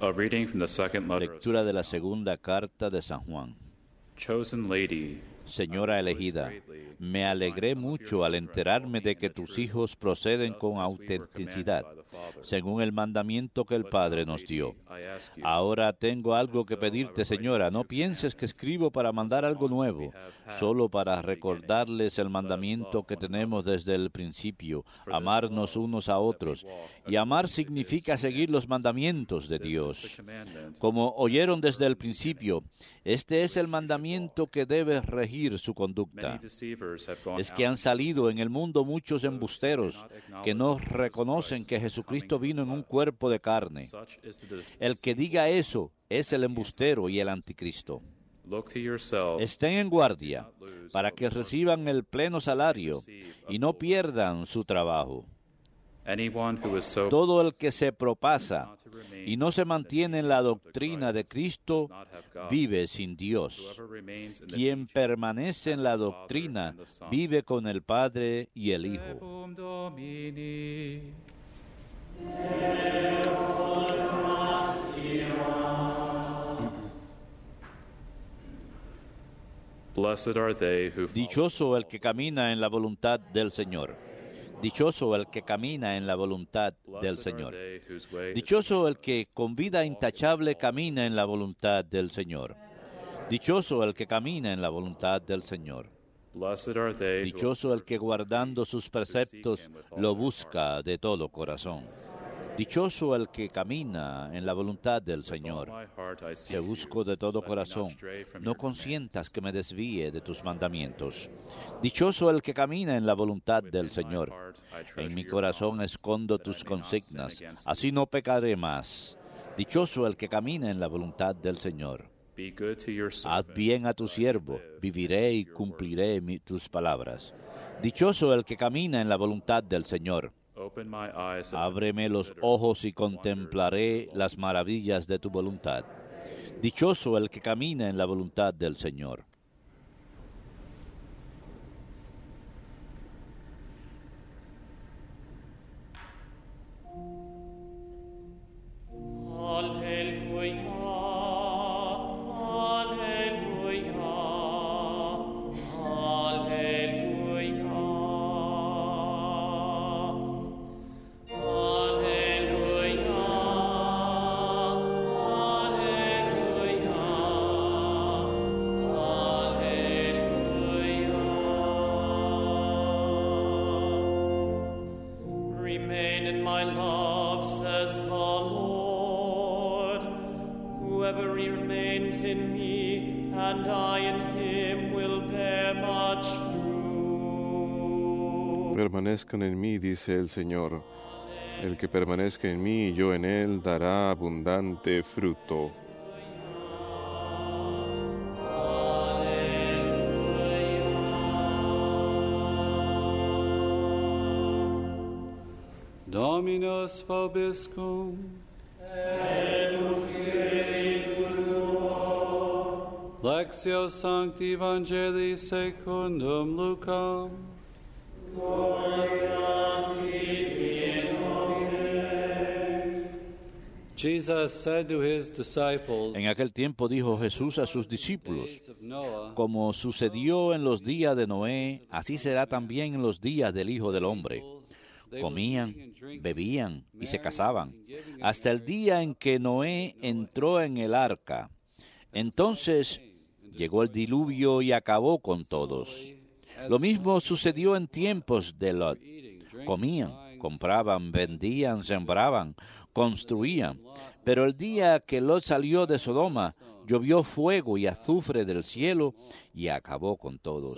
Lectura de la segunda carta de San Juan. Chosen lady, Señora elegida, me alegré mucho al enterarme de que tus hijos proceden con autenticidad, según el mandamiento que el Padre nos dio. Ahora tengo algo que pedirte, Señora. No pienses que escribo para mandar algo nuevo, solo para recordarles el mandamiento que tenemos desde el principio, amarnos unos a otros. Y amar significa seguir los mandamientos de Dios. Como oyeron desde el principio, este es el mandamiento que debes regir su conducta. Es que han salido en el mundo muchos embusteros que no reconocen que Jesucristo vino en un cuerpo de carne. El que diga eso es el embustero y el anticristo. Estén en guardia para que reciban el pleno salario y no pierdan su trabajo. Todo el que se propasa y no se mantiene en la doctrina de Cristo vive sin Dios. Quien permanece en la doctrina vive con el Padre y el Hijo. Dichoso el que camina en la voluntad del Señor. Dichoso el que camina en la voluntad del Señor. Dichoso el que con vida intachable camina en la voluntad del Señor. Dichoso el que camina en la voluntad del Señor. Dichoso el que guardando sus preceptos lo busca de todo corazón. Dichoso el que camina en la voluntad del Señor. Te busco de todo corazón. No consientas que me desvíe de tus mandamientos. Dichoso el que camina en la voluntad del Señor. En mi corazón escondo tus consignas. Así no pecaré más. Dichoso el que camina en la voluntad del Señor. Haz bien a tu siervo, viviré y cumpliré tus palabras. Dichoso el que camina en la voluntad del Señor. Ábreme los ojos y contemplaré las maravillas de tu voluntad. Dichoso el que camina en la voluntad del Señor. in my love, says the Lord. Whoever remains in me and I in him will bear much fruit. Permanezcan en mí, dice el Señor. El que permanezca en mí y yo en él dará abundante fruto. En aquel tiempo dijo Jesús a sus discípulos, como sucedió en los días de Noé, así será también en los días del Hijo del Hombre comían, bebían y se casaban, hasta el día en que Noé entró en el arca. Entonces llegó el diluvio y acabó con todos. Lo mismo sucedió en tiempos de Lot. Comían, compraban, vendían, sembraban, construían. Pero el día que Lot salió de Sodoma, llovió fuego y azufre del cielo y acabó con todos.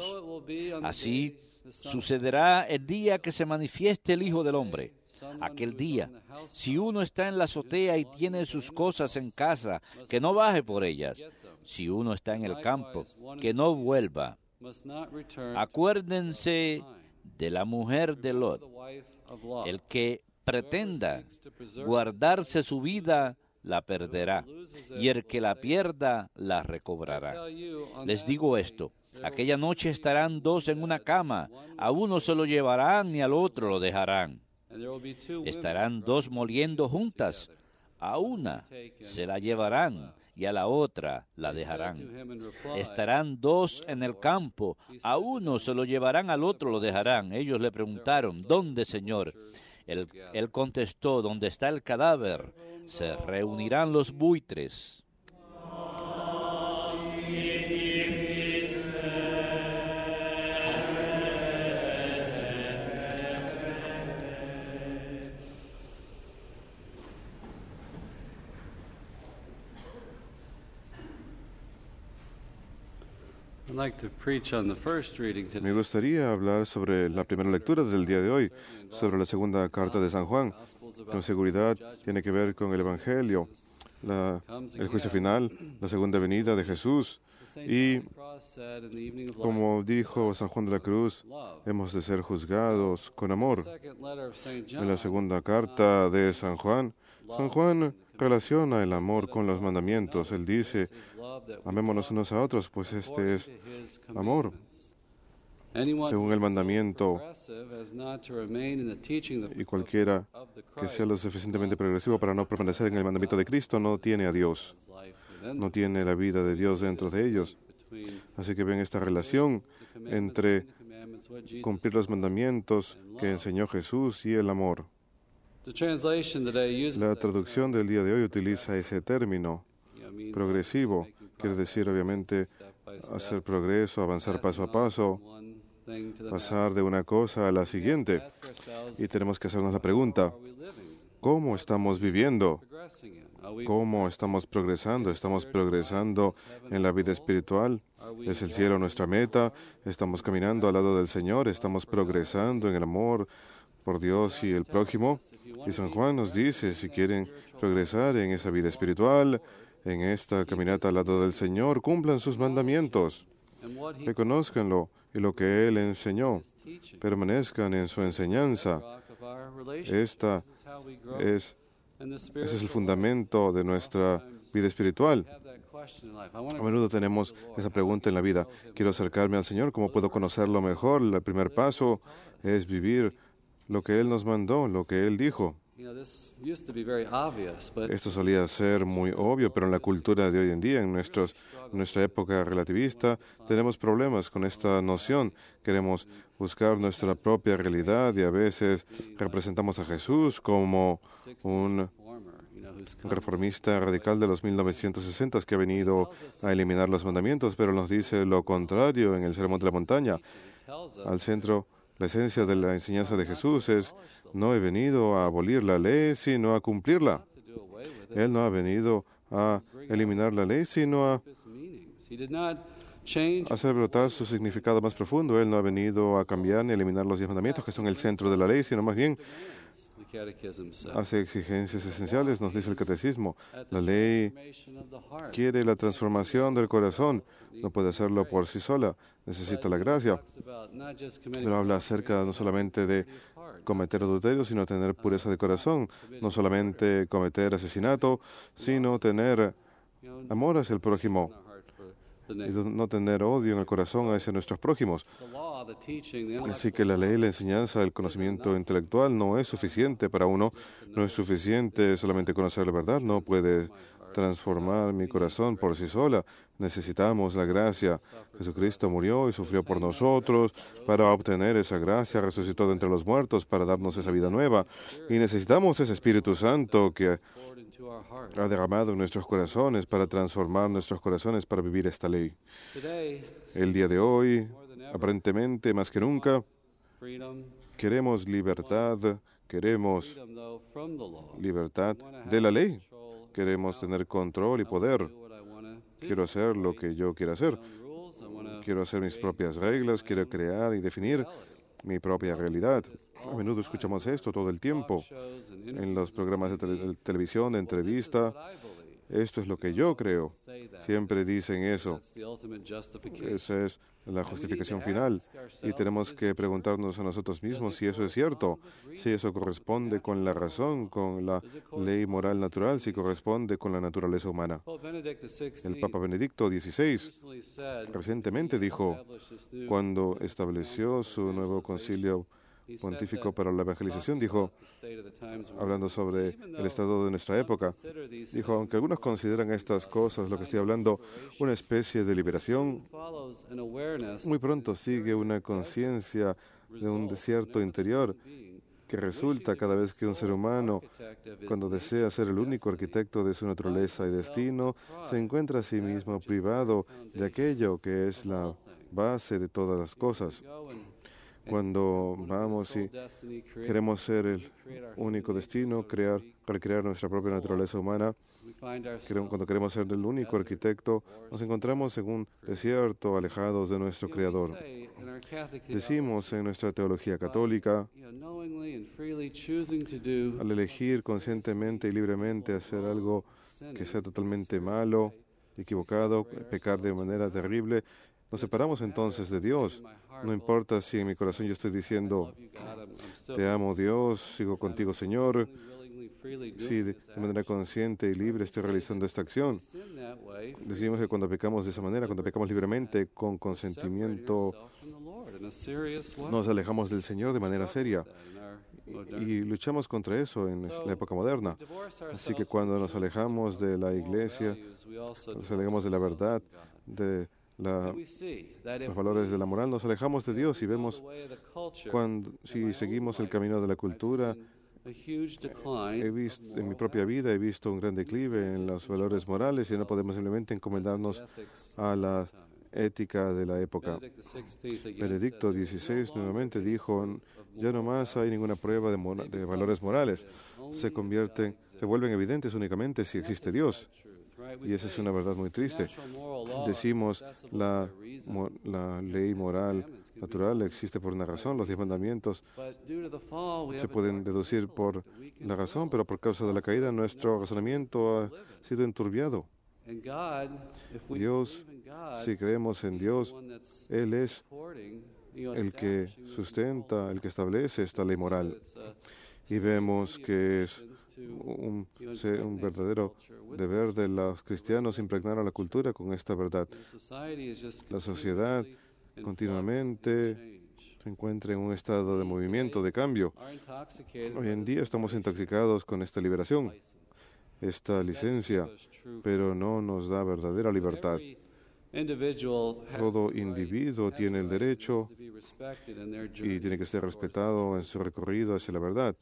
Así sucederá el día que se manifieste el Hijo del Hombre. Aquel día, si uno está en la azotea y tiene sus cosas en casa, que no baje por ellas. Si uno está en el campo, que no vuelva. Acuérdense de la mujer de Lot. El que pretenda guardarse su vida, la perderá, y el que la pierda la recobrará. Les digo esto, aquella noche estarán dos en una cama, a uno se lo llevarán y al otro lo dejarán. Estarán dos moliendo juntas, a una se la llevarán y a la otra la dejarán. Estarán dos en el campo, a uno se lo llevarán, al otro lo dejarán. Ellos le preguntaron, ¿dónde, Señor? Él, contestó, ¿dónde está el cadáver? Se reunirán los buitres. Me gustaría hablar sobre la primera lectura del día de hoy, sobre la segunda carta de San Juan. Con seguridad tiene que ver con el Evangelio, el juicio final, la segunda venida de Jesús. Y como dijo San Juan de la Cruz, hemos de ser juzgados con amor. En la segunda carta de San Juan, San Juan relaciona el amor con los mandamientos. Él dice, amémonos unos a otros, pues este es amor. Según el mandamiento, y cualquiera que sea lo suficientemente progresivo para no permanecer en el mandamiento de Cristo, no tiene a Dios, no tiene la vida de Dios dentro de ellos. Así que ven esta relación entre cumplir los mandamientos que enseñó Jesús y el amor. La traducción del día de hoy utiliza ese término, progresivo, quiere decir obviamente hacer progreso, avanzar paso a paso, pasar de una cosa a la siguiente. Y tenemos que hacernos la pregunta, ¿cómo estamos viviendo? ¿Cómo estamos progresando? ¿Estamos progresando en la vida espiritual? ¿Es el cielo nuestra meta? ¿Estamos caminando al lado del Señor? ¿Estamos progresando en el amor? por Dios y el prójimo. Y San Juan nos dice, si quieren regresar en esa vida espiritual, en esta caminata al lado del Señor, cumplan sus mandamientos, reconozcanlo y lo que Él enseñó, permanezcan en su enseñanza. Esta es, ese es el fundamento de nuestra vida espiritual. A menudo tenemos esa pregunta en la vida. Quiero acercarme al Señor, ¿cómo puedo conocerlo mejor? El primer paso es vivir lo que Él nos mandó, lo que Él dijo. Esto solía ser muy obvio, pero en la cultura de hoy en día, en nuestros, nuestra época relativista, tenemos problemas con esta noción. Queremos buscar nuestra propia realidad y a veces representamos a Jesús como un reformista radical de los 1960 que ha venido a eliminar los mandamientos, pero nos dice lo contrario en el Sermón de la Montaña. Al centro la esencia de la enseñanza de Jesús es, no he venido a abolir la ley, sino a cumplirla. Él no ha venido a eliminar la ley, sino a hacer brotar su significado más profundo. Él no ha venido a cambiar ni eliminar los diez mandamientos, que son el centro de la ley, sino más bien hace exigencias esenciales, nos dice el catecismo. La ley quiere la transformación del corazón, no puede hacerlo por sí sola, necesita la gracia. Pero habla acerca no solamente de cometer adulterio, sino tener pureza de corazón, no solamente cometer asesinato, sino tener amor hacia el prójimo y no tener odio en el corazón hacia nuestros prójimos. Así que la ley, la enseñanza, el conocimiento intelectual no es suficiente para uno, no es suficiente solamente conocer la verdad, no puede transformar mi corazón por sí sola. Necesitamos la gracia. Jesucristo murió y sufrió por nosotros para obtener esa gracia, resucitó de entre los muertos para darnos esa vida nueva. Y necesitamos ese Espíritu Santo que ha derramado nuestros corazones para transformar nuestros corazones para vivir esta ley. El día de hoy, aparentemente más que nunca, queremos libertad, queremos libertad de la ley. Queremos tener control y poder. Quiero hacer lo que yo quiera hacer. Quiero hacer mis propias reglas, quiero crear y definir mi propia realidad. A menudo escuchamos esto todo el tiempo en los programas de televisión, de entrevista, esto es lo que yo creo. Siempre dicen eso. Esa es la justificación final. Y tenemos que preguntarnos a nosotros mismos si eso es cierto, si eso corresponde con la razón, con la ley moral natural, si corresponde con la naturaleza humana. El Papa Benedicto XVI recientemente dijo, cuando estableció su nuevo concilio, pontífico para la evangelización, dijo, hablando sobre el estado de nuestra época, dijo, aunque algunos consideran estas cosas, lo que estoy hablando, una especie de liberación, muy pronto sigue una conciencia de un desierto interior que resulta cada vez que un ser humano, cuando desea ser el único arquitecto de su naturaleza y destino, se encuentra a sí mismo privado de aquello que es la base de todas las cosas cuando vamos y queremos ser el único destino, crear, recrear nuestra propia naturaleza humana, cuando queremos ser el único arquitecto, nos encontramos en un desierto alejados de nuestro Creador. Decimos en nuestra teología católica, al elegir conscientemente y libremente hacer algo que sea totalmente malo, equivocado, pecar de manera terrible, nos separamos entonces de Dios. No importa si en mi corazón yo estoy diciendo, te amo Dios, sigo contigo Señor, si de manera consciente y libre estoy realizando esta acción. Decimos que cuando pecamos de esa manera, cuando pecamos libremente, con consentimiento, nos alejamos del Señor de manera seria. Y luchamos contra eso en la época moderna. Así que cuando nos alejamos de la iglesia, nos alejamos de la verdad, de los valores de la moral, nos alejamos de Dios y vemos cuando, si seguimos el camino de la cultura. He visto, en mi propia vida he visto un gran declive en los valores morales y no podemos simplemente encomendarnos a la ética de la época. Benedicto XVI nuevamente dijo, ya no más hay ninguna prueba de, de valores morales, se convierten, se vuelven evidentes únicamente si existe Dios. Y esa es una verdad muy triste. Decimos la, la ley moral natural existe por una razón, los diez mandamientos se pueden deducir por la razón, pero por causa de la caída nuestro razonamiento ha sido enturbiado. Dios, si creemos en Dios, Él es el que sustenta, el que establece esta ley moral y vemos que es un, verdadero deber de los cristianos impregnar a la cultura con esta verdad. La sociedad continuamente se encuentra en un estado de movimiento, de cambio. Hoy en día estamos intoxicados con esta liberación, esta licencia, pero no nos da verdadera libertad. Todo individuo tiene el derecho y tiene que ser respetado en su recorrido hacia la verdad.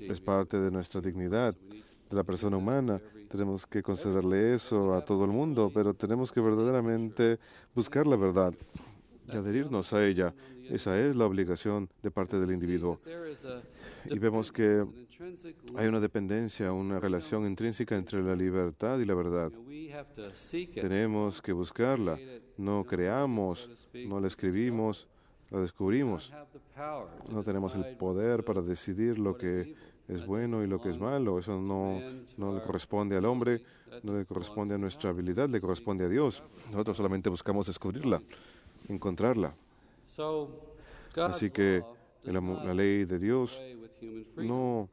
Es parte de nuestra dignidad, de la persona humana. Tenemos que concederle eso a todo el mundo, pero tenemos que verdaderamente buscar la verdad y adherirnos a ella. Esa es la obligación de parte del individuo. Y vemos que hay una dependencia, una relación intrínseca entre la libertad y la verdad. Tenemos que buscarla. No creamos, no la escribimos, la descubrimos. No tenemos el poder para decidir lo que es bueno y lo que es malo. Eso no, le corresponde al hombre, no le corresponde a nuestra habilidad, le corresponde a Dios. Nosotros solamente buscamos descubrirla, encontrarla. Así que la, la ley de Dios no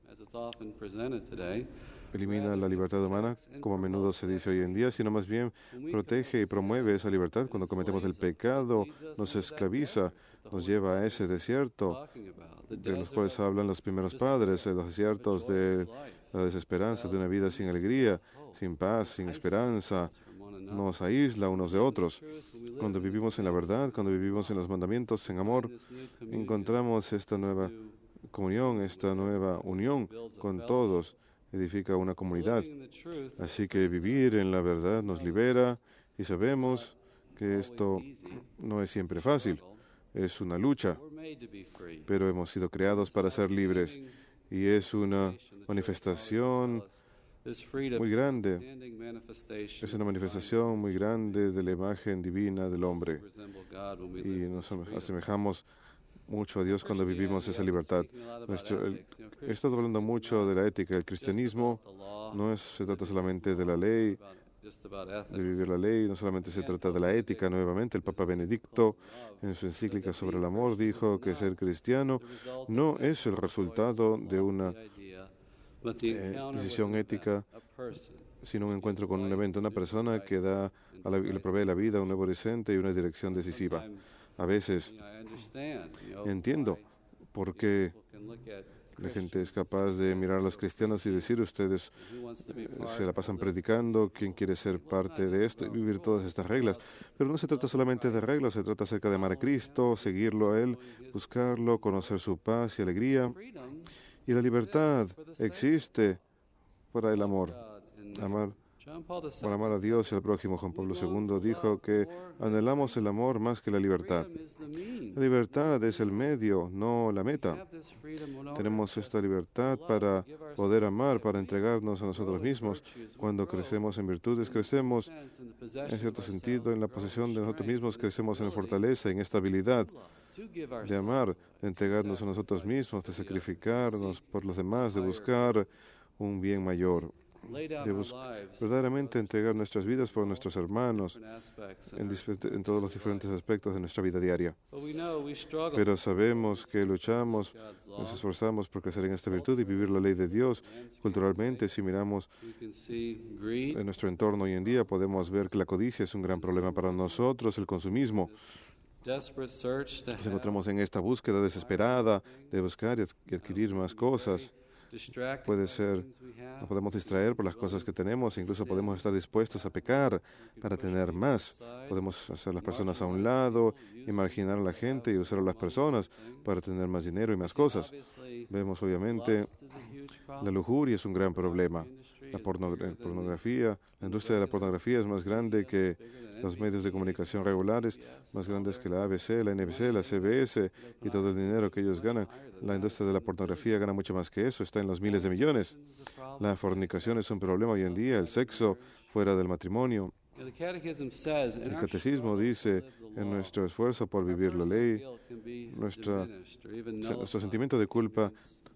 elimina la libertad humana, como a menudo se dice hoy en día, sino más bien protege y promueve esa libertad cuando cometemos el pecado, nos esclaviza, nos lleva a ese desierto de los cuales hablan los primeros padres, los desiertos de la desesperanza, de una vida sin alegría, sin paz, sin esperanza, nos aísla unos de otros. Cuando vivimos en la verdad, cuando vivimos en los mandamientos, en amor, encontramos esta nueva comunión, esta nueva unión con todos, edifica una comunidad. Así que vivir en la verdad nos libera y sabemos que esto no es siempre fácil, es una lucha, pero hemos sido creados para ser libres y es una manifestación muy grande, es una manifestación muy grande de la imagen divina del hombre y nos asemejamos mucho a Dios cuando vivimos esa libertad. Nuestro, he estado hablando mucho de la ética. El cristianismo no se trata solamente de la ley, de vivir la ley, no solamente se trata de la ética. Nuevamente, el Papa Benedicto en su encíclica sobre el amor dijo que ser cristiano no es el resultado de una eh, decisión ética, sino un encuentro con un evento, una persona que da le provee la vida un nuevo horizonte y una dirección decisiva a veces. Entiendo por qué la gente es capaz de mirar a los cristianos y decir, ustedes eh, se la pasan predicando, ¿quién quiere ser parte de esto y vivir todas estas reglas? Pero no se trata solamente de reglas, se trata acerca de amar a Cristo, seguirlo a Él, buscarlo, conocer su paz y alegría. Y la libertad existe para el amor, amar por amar a Dios y al prójimo, Juan Pablo II dijo que anhelamos el amor más que la libertad. La libertad es el medio, no la meta. Tenemos esta libertad para poder amar, para entregarnos a nosotros mismos. Cuando crecemos en virtudes, crecemos en cierto sentido en la posesión de nosotros mismos, crecemos en fortaleza, en estabilidad de amar, de entregarnos a nosotros mismos, de sacrificarnos por los demás, de buscar un bien mayor de verdaderamente entregar nuestras vidas por nuestros hermanos en, en, todos los diferentes aspectos de nuestra vida diaria. Pero sabemos que luchamos, nos esforzamos por crecer en esta virtud y vivir la ley de Dios. Culturalmente, si miramos en nuestro entorno hoy en día, podemos ver que la codicia es un gran problema para nosotros, el consumismo. Nos encontramos en esta búsqueda desesperada de buscar y adquirir más cosas puede ser, nos podemos distraer por las cosas que tenemos, e incluso podemos estar dispuestos a pecar para tener más. Podemos hacer las personas a un lado y marginar a la gente y usar a las personas para tener más dinero y más cosas. Vemos obviamente la lujuria es un gran problema la pornografía, la industria de la pornografía es más grande que los medios de comunicación regulares, más grandes que la ABC, la NBC, la CBS y todo el dinero que ellos ganan. La industria de la pornografía gana mucho más que eso, está en los miles de millones. La fornicación es un problema hoy en día, el sexo fuera del matrimonio. El catecismo dice, en nuestro esfuerzo por vivir la ley, nuestro sentimiento de culpa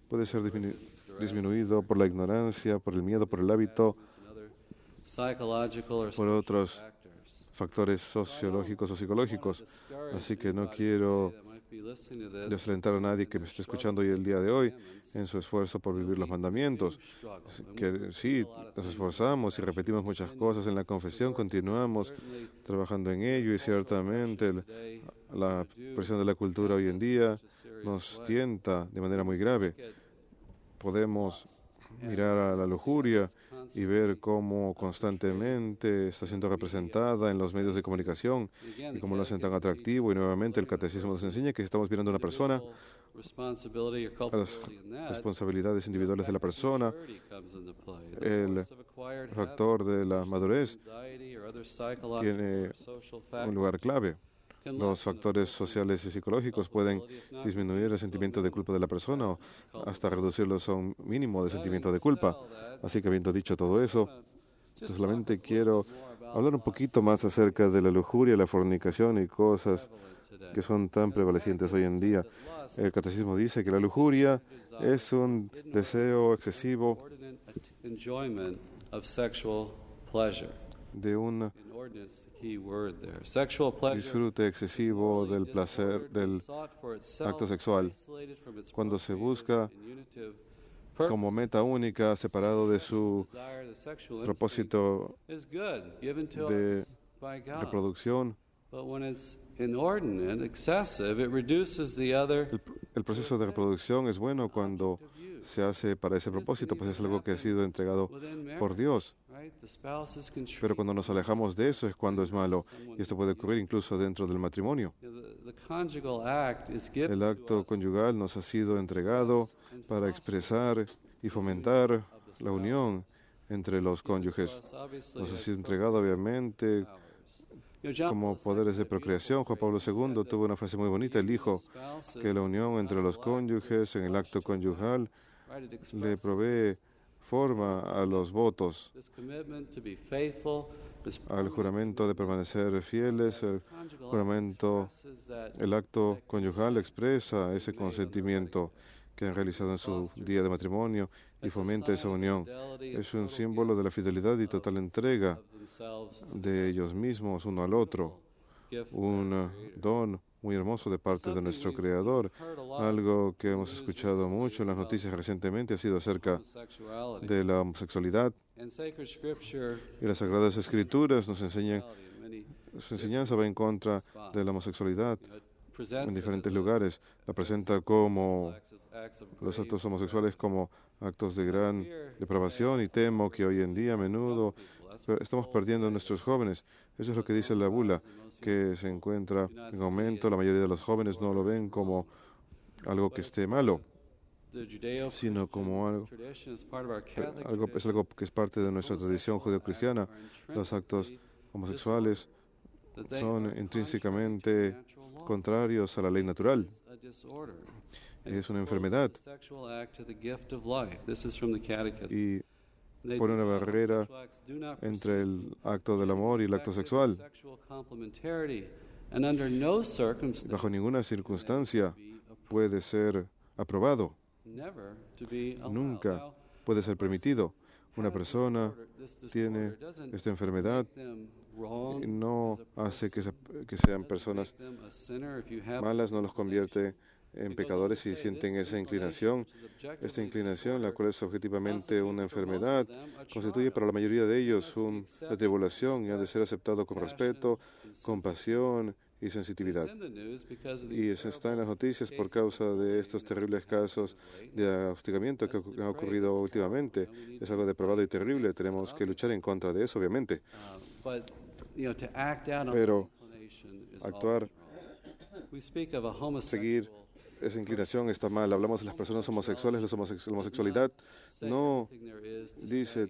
puede ser disminuido disminuido por la ignorancia, por el miedo, por el hábito, por otros factores sociológicos o psicológicos. Así que no quiero desalentar a nadie que me esté escuchando hoy el día de hoy en su esfuerzo por vivir los mandamientos. Que sí, nos esforzamos y repetimos muchas cosas en la confesión, continuamos trabajando en ello y ciertamente la presión de la cultura hoy en día nos tienta de manera muy grave podemos mirar a la lujuria y ver cómo constantemente está siendo representada en los medios de comunicación y cómo lo hacen tan atractivo. Y nuevamente el catecismo nos enseña que estamos mirando a una persona, las responsabilidades individuales de la persona, el factor de la madurez tiene un lugar clave. Los factores sociales y psicológicos pueden disminuir el sentimiento de culpa de la persona o hasta reducirlo a un mínimo de sentimiento de culpa. Así que habiendo dicho todo eso, pues solamente quiero hablar un poquito más acerca de la lujuria, la fornicación y cosas que son tan prevalecientes hoy en día. El catecismo dice que la lujuria es un deseo excesivo de un disfrute excesivo del placer, del acto sexual. Cuando se busca como meta única, separado de su propósito de reproducción, el, proceso de reproducción es bueno cuando se hace para ese propósito, pues es algo que ha sido entregado por Dios. Pero cuando nos alejamos de eso es cuando es malo. Y esto puede ocurrir incluso dentro del matrimonio. El acto conyugal nos ha sido entregado para expresar y fomentar la unión entre los cónyuges. Nos ha sido entregado, obviamente, como poderes de procreación. Juan Pablo II pues, este, tuvo una frase muy bonita. Él dijo que la unión entre los cónyuges en el acto conyugal le provee forma a los votos, al juramento de permanecer fieles, el juramento, el acto conyugal expresa ese consentimiento que han realizado en su día de matrimonio y fomenta esa unión. Es un símbolo de la fidelidad y total entrega de ellos mismos uno al otro. Un don muy hermoso de parte de nuestro Creador. Algo que hemos escuchado mucho en las noticias recientemente ha sido acerca de la homosexualidad. Y las Sagradas Escrituras nos enseñan, su enseñanza va en contra de la homosexualidad en diferentes lugares. La presenta como los actos homosexuales como actos de gran depravación y temo que hoy en día a menudo estamos perdiendo a nuestros jóvenes. Eso es lo que dice la bula, que se encuentra en aumento. La mayoría de los jóvenes no lo ven como algo que esté malo, sino como algo, algo que es parte de nuestra tradición judeocristiana. Los actos homosexuales son intrínsecamente contrarios a la ley natural es una enfermedad. Y pone una barrera entre el acto del amor y el acto sexual. Bajo ninguna circunstancia puede ser aprobado. Nunca puede ser permitido. Una persona tiene esta enfermedad y no hace que, sean personas malas, no los convierte en pecadores si este, sienten este esa inclinación. Esta inclinación, la cual es objetivamente una enfermedad, constituye para la mayoría de ellos una tribulación y ha de ser aceptado con respeto, compasión y sensitividad. Y eso está en las noticias por causa de estos terribles casos de hostigamiento que han ocurrido últimamente. Es algo depravado y terrible. Tenemos que luchar en contra de eso, obviamente. Uh, Pero actuar, seguir esa inclinación está mal. Hablamos de las personas homosexuales, la homosexualidad no dice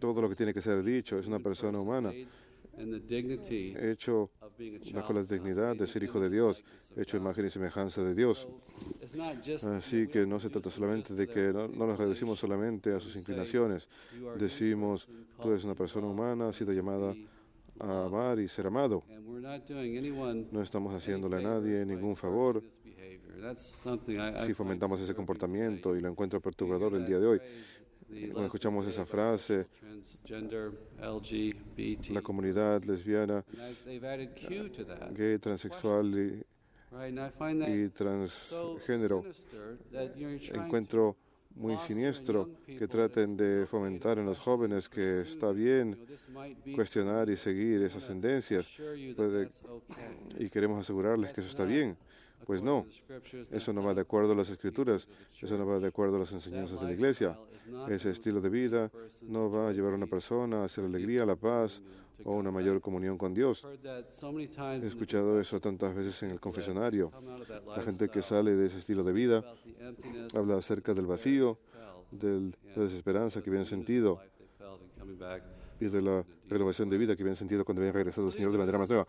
todo lo que tiene que ser dicho, es una persona humana hecho bajo la dignidad de ser hijo de Dios, hecho imagen y semejanza de Dios. Así que no se trata solamente de que no, nos reducimos solamente a sus inclinaciones. Decimos, tú eres una persona humana, has sido llamada a amar y ser amado. No estamos haciéndole a nadie ningún favor si fomentamos ese comportamiento y lo encuentro perturbador el día de hoy, cuando escuchamos esa frase, la comunidad lesbiana, gay, transexual y, transgénero, encuentro muy siniestro que traten de fomentar en los jóvenes que está bien cuestionar y seguir esas tendencias y queremos asegurarles que eso está bien. Pues no, eso no va de acuerdo a las escrituras, eso no va de acuerdo a las enseñanzas de la iglesia. Ese estilo de vida no va a llevar a una persona hacia la alegría, la paz o una mayor comunión con Dios. He escuchado eso tantas veces en el confesionario. La gente que sale de ese estilo de vida habla acerca del vacío, de la desesperanza que habían sentido y de la renovación de vida que habían sentido cuando habían regresado al Señor de manera más nueva.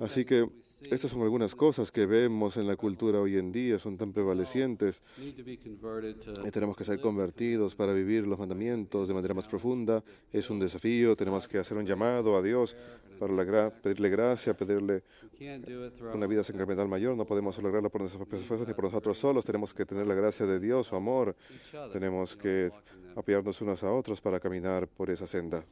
Así que estas son algunas cosas que vemos en la cultura hoy en día, son tan prevalecientes. Eh, tenemos que ser convertidos para vivir los mandamientos de manera más profunda. Es un desafío, tenemos que hacer un llamado a Dios para pedirle gracia, pedirle una vida sacramental mayor. No podemos lograrlo por nuestras propias fuerzas ni por nosotros solos. Tenemos que tener la gracia de Dios, su amor. Tenemos que apoyarnos unos a otros para caminar por esa senda.